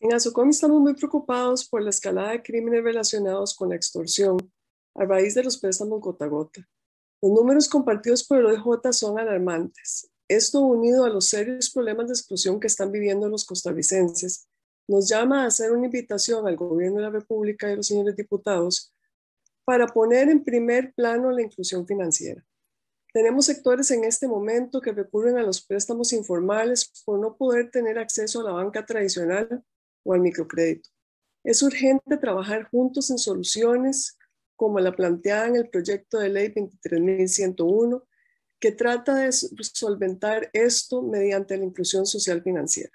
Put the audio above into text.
En ASOCOM estamos muy preocupados por la escalada de crímenes relacionados con la extorsión a raíz de los préstamos gota a gota. Los números compartidos por el OJ son alarmantes. Esto unido a los serios problemas de exclusión que están viviendo los costarricenses, nos llama a hacer una invitación al gobierno de la República y a los señores diputados para poner en primer plano la inclusión financiera. Tenemos sectores en este momento que recurren a los préstamos informales por no poder tener acceso a la banca tradicional o al microcrédito. Es urgente trabajar juntos en soluciones como la planteada en el proyecto de ley 23.101, que trata de solventar esto mediante la inclusión social financiera.